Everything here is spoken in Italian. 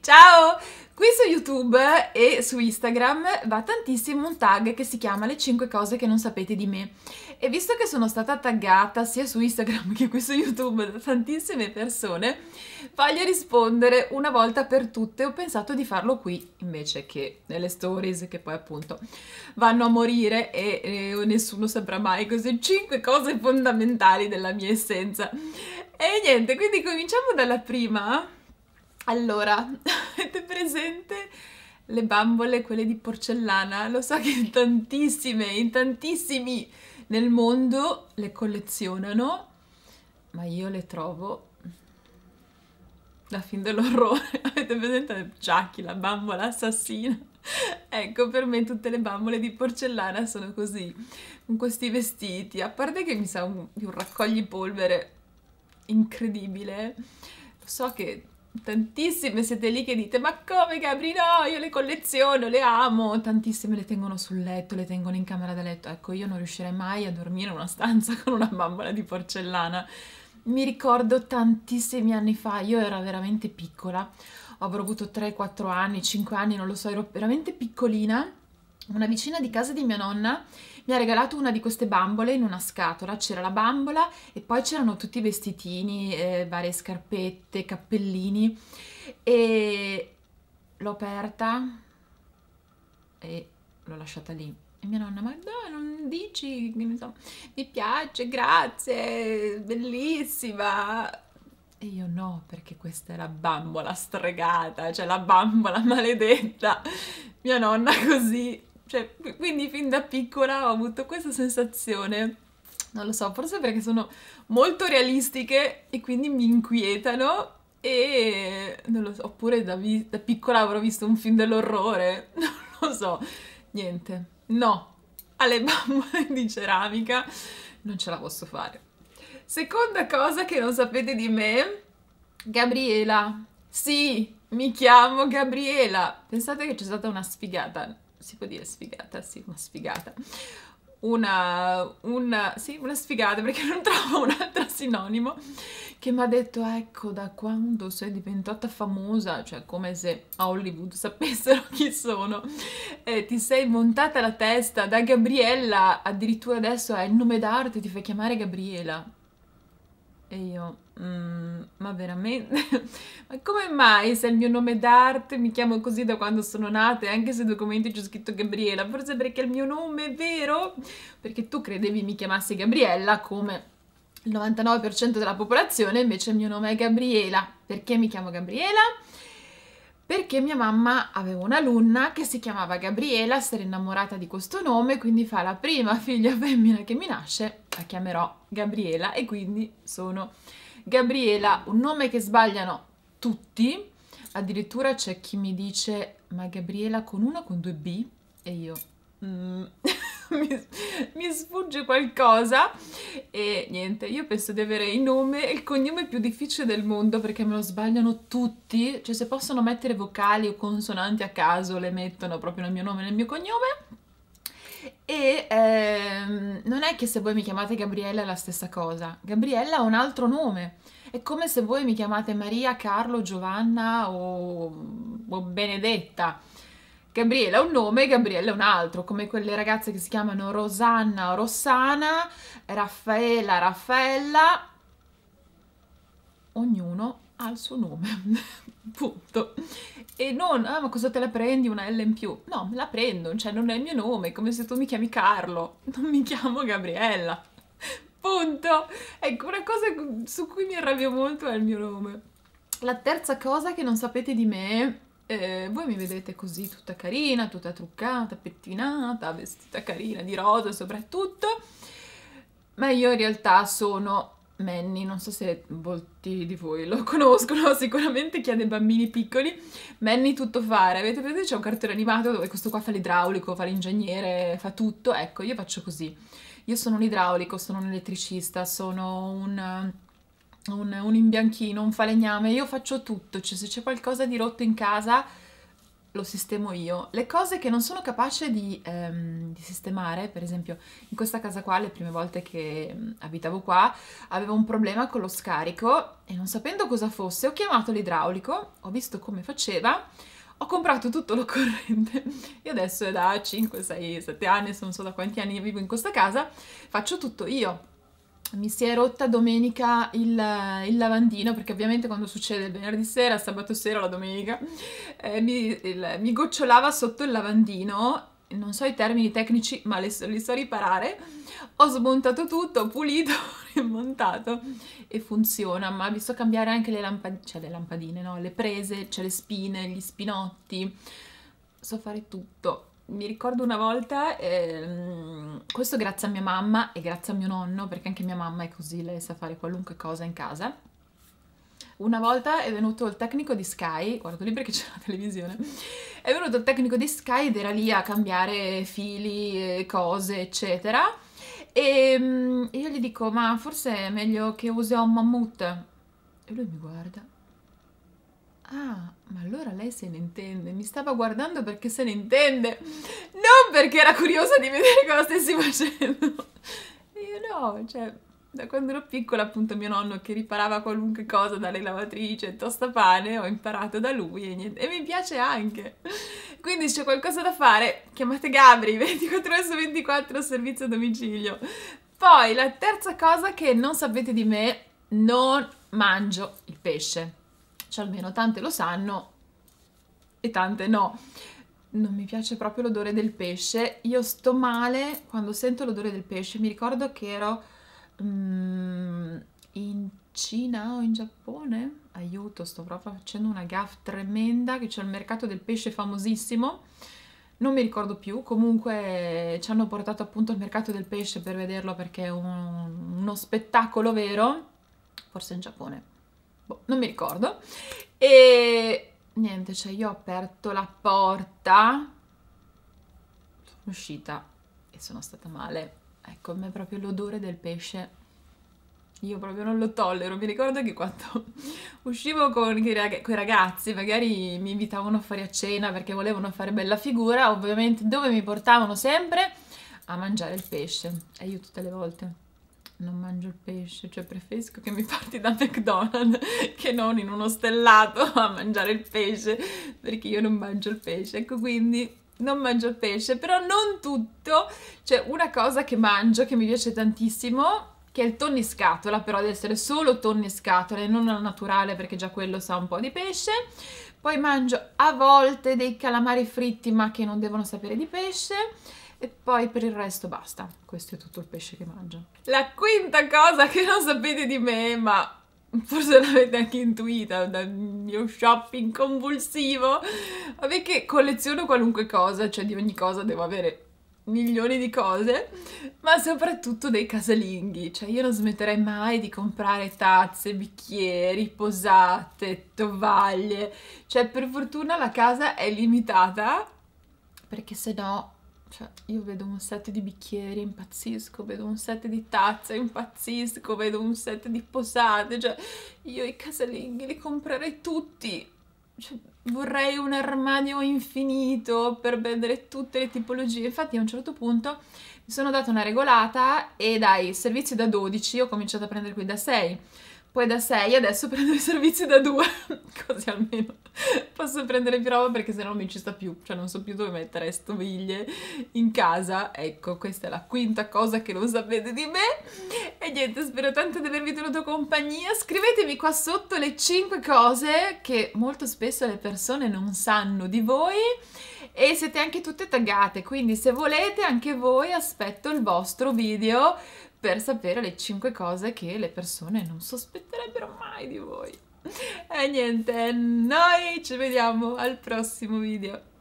Ciao! Qui su YouTube e su Instagram va tantissimo un tag che si chiama Le 5 cose che non sapete di me. E visto che sono stata taggata sia su Instagram che qui su YouTube da tantissime persone, voglio rispondere una volta per tutte. Ho pensato di farlo qui invece che nelle stories che poi appunto vanno a morire e, e nessuno saprà mai cose. 5 cose fondamentali della mia essenza. E niente, quindi cominciamo dalla prima allora, avete presente le bambole, quelle di porcellana? Lo so che in tantissime, in tantissimi nel mondo le collezionano, ma io le trovo la fin dell'orrore. Avete presente Chucky, la bambola assassina? Ecco, per me tutte le bambole di porcellana sono così, con questi vestiti, a parte che mi sa un, di un raccoglipolvere incredibile. Lo so che tantissime siete lì che dite ma come Gabri no io le colleziono le amo tantissime le tengono sul letto le tengono in camera da letto ecco io non riuscirei mai a dormire in una stanza con una bambola di porcellana mi ricordo tantissimi anni fa io ero veramente piccola avrò avuto 3-4 anni 5 anni non lo so ero veramente piccolina una vicina di casa di mia nonna mi ha regalato una di queste bambole in una scatola, c'era la bambola e poi c'erano tutti i vestitini, eh, varie scarpette, cappellini e l'ho aperta e l'ho lasciata lì. E mia nonna, ma no, non dici, so, mi piace, grazie, bellissima. E io no, perché questa è la bambola stregata, cioè la bambola maledetta. Mia nonna così cioè, quindi fin da piccola ho avuto questa sensazione non lo so, forse perché sono molto realistiche e quindi mi inquietano e non lo so, oppure da, da piccola avrò visto un film dell'orrore, non lo so, niente, no, alle bambole di ceramica non ce la posso fare. Seconda cosa che non sapete di me, Gabriela, sì, mi chiamo Gabriela, pensate che c'è stata una sfigata, si può dire sfigata, sì, una sfigata. Una, una, sì, una sfigata perché non trovo un altro sinonimo che mi ha detto ecco da quando sei diventata famosa cioè come se a Hollywood sapessero chi sono eh, ti sei montata la testa da Gabriella addirittura adesso è il nome d'arte ti fai chiamare Gabriela e io, mm, ma veramente? ma come mai se il mio nome d'arte mi chiamo così da quando sono nata e anche se sui documenti c'è scritto Gabriella? Forse perché il mio nome è vero? Perché tu credevi mi chiamassi Gabriella come il 99% della popolazione, invece il mio nome è Gabriela. Perché mi chiamo Gabriela? perché mia mamma aveva un'alunna che si chiamava Gabriela, si era innamorata di questo nome, quindi fa la prima figlia femmina che mi nasce, la chiamerò Gabriela e quindi sono Gabriela, un nome che sbagliano tutti, addirittura c'è chi mi dice ma Gabriela con una con due B? E io... Mm. mi, mi, sfugge qualcosa e niente, io penso di avere il nome e il cognome più difficile del mondo perché me lo sbagliano tutti, cioè se possono mettere vocali o consonanti a caso le mettono proprio nel mio nome e nel mio cognome. E ehm, non è che se voi mi chiamate Gabriella è la stessa cosa, Gabriella ha un altro nome. È come se voi mi chiamate Maria, Carlo, Giovanna o, o Benedetta Gabriella è un nome e Gabriele è un altro, come quelle ragazze che si chiamano Rosanna o Rossana, Raffaela, Raffaella, ognuno ha il suo nome, punto. E non, ah ma cosa te la prendi una L in più? No, me la prendo, cioè non è il mio nome, è come se tu mi chiami Carlo, non mi chiamo Gabriella, punto. Ecco, una cosa su cui mi arrabbio molto è il mio nome. La terza cosa che non sapete di me eh, voi mi vedete così tutta carina, tutta truccata, pettinata, vestita carina di rosa soprattutto, ma io in realtà sono Manny, non so se molti di voi lo conoscono, sicuramente chi ha dei bambini piccoli, Manny tutto fare, avete presente c'è un cartone animato dove questo qua fa l'idraulico, fa l'ingegnere, fa tutto, ecco io faccio così, io sono un idraulico, sono un elettricista, sono un un, un imbianchino, un falegname, io faccio tutto, cioè se c'è qualcosa di rotto in casa lo sistemo io. Le cose che non sono capace di, ehm, di, sistemare, per esempio in questa casa qua, le prime volte che mm, abitavo qua, avevo un problema con lo scarico e non sapendo cosa fosse ho chiamato l'idraulico, ho visto come faceva, ho comprato tutto l'occorrente e adesso è da 5, 6, 7 anni, non so da quanti anni vivo in questa casa, faccio tutto io mi si è rotta domenica il, il, lavandino, perché ovviamente quando succede il venerdì sera, sabato sera, o la domenica, eh, mi, il, mi, gocciolava sotto il lavandino, non so i termini tecnici, ma li, li so riparare, ho smontato tutto, ho pulito, ho rimontato e funziona, ma vi so cambiare anche le lampadine, cioè le lampadine, no? Le prese, cioè le spine, gli spinotti, so fare tutto mi ricordo una volta, ehm, questo grazie a mia mamma e grazie a mio nonno, perché anche mia mamma è così, lei sa fare qualunque cosa in casa. Una volta è venuto il tecnico di Sky, guardo lì perché c'è la televisione, è venuto il tecnico di Sky ed era lì a cambiare fili, eh, cose, eccetera. E ehm, io gli dico, ma forse è meglio che usi un mammut. E lui mi guarda, Ah, ma allora lei se ne intende. Mi stava guardando perché se ne intende. Non perché era curiosa di vedere cosa stessi facendo. Io no, cioè, da quando ero piccola, appunto, mio nonno che riparava qualunque cosa dalle lavatrici e tostapane, ho imparato da lui e, niente, e mi piace anche. Quindi se c'è qualcosa da fare, chiamate Gabri, 24 ore su 24, servizio a domicilio. Poi, la terza cosa che non sapete di me, non mangio il pesce faccia, cioè, almeno tante lo sanno e tante no. Non mi piace proprio l'odore del pesce, io sto male quando sento l'odore del pesce, mi ricordo che ero um, in Cina o in Giappone, aiuto sto proprio facendo una gaff tremenda, che c'è il mercato del pesce famosissimo, non mi ricordo più, comunque ci hanno portato appunto al mercato del pesce per vederlo perché è un, uno spettacolo vero, forse in Giappone boh, non mi ricordo, e niente, cioè io ho aperto la porta, sono uscita e sono stata male, ecco, a me proprio l'odore del pesce io proprio non lo tollero. Mi ricordo che quando uscivo con quei ragazzi, magari mi invitavano a fare a cena perché volevano fare bella figura, ovviamente dove mi portavano sempre a mangiare il pesce. E io tutte le volte non mangio il pesce, cioè preferisco che mi parti da McDonald's che non in uno stellato a mangiare il pesce perché io non mangio il pesce, ecco quindi non mangio il pesce, però non tutto, c'è una cosa che mangio che mi piace tantissimo che è il tonno in scatola, però deve essere solo tonno in scatola e non al naturale perché già quello sa un po' di pesce. Poi mangio a volte dei calamari fritti ma che non devono sapere di pesce e poi per il resto basta. Questo è tutto il pesce che mangio. La quinta cosa che non sapete di me, ma forse l'avete anche intuita dal mio shopping convulsivo, è che colleziono qualunque cosa, cioè di ogni cosa devo avere milioni di cose, ma soprattutto dei casalinghi, cioè io non smetterei mai di comprare tazze, bicchieri, posate, tovaglie, cioè per fortuna la casa è limitata perché se no cioè, io vedo un set di bicchieri, impazzisco, vedo un set di tazze, impazzisco, vedo un set di posate, cioè, io i casalinghi li comprerei tutti. Cioè, vorrei un armadio infinito per vendere tutte le tipologie. Infatti a un certo punto mi sono data una regolata e dai servizi da 12 ho cominciato a prendere qui da 6. Poi da 6 adesso prendo i servizi da 2, così almeno posso prendere più roba perché se no non mi ci sta più, cioè non so più dove mettere stoviglie in casa. Ecco, questa è la quinta cosa che non sapete di me. E niente, spero tanto di avervi tenuto compagnia. Scrivetemi qua sotto le 5 cose che molto spesso le persone non sanno di voi e siete anche tutte taggate, quindi se volete anche voi aspetto il vostro video per sapere le 5 cose che le persone non sospetterebbero mai di voi e niente, noi ci vediamo al prossimo video.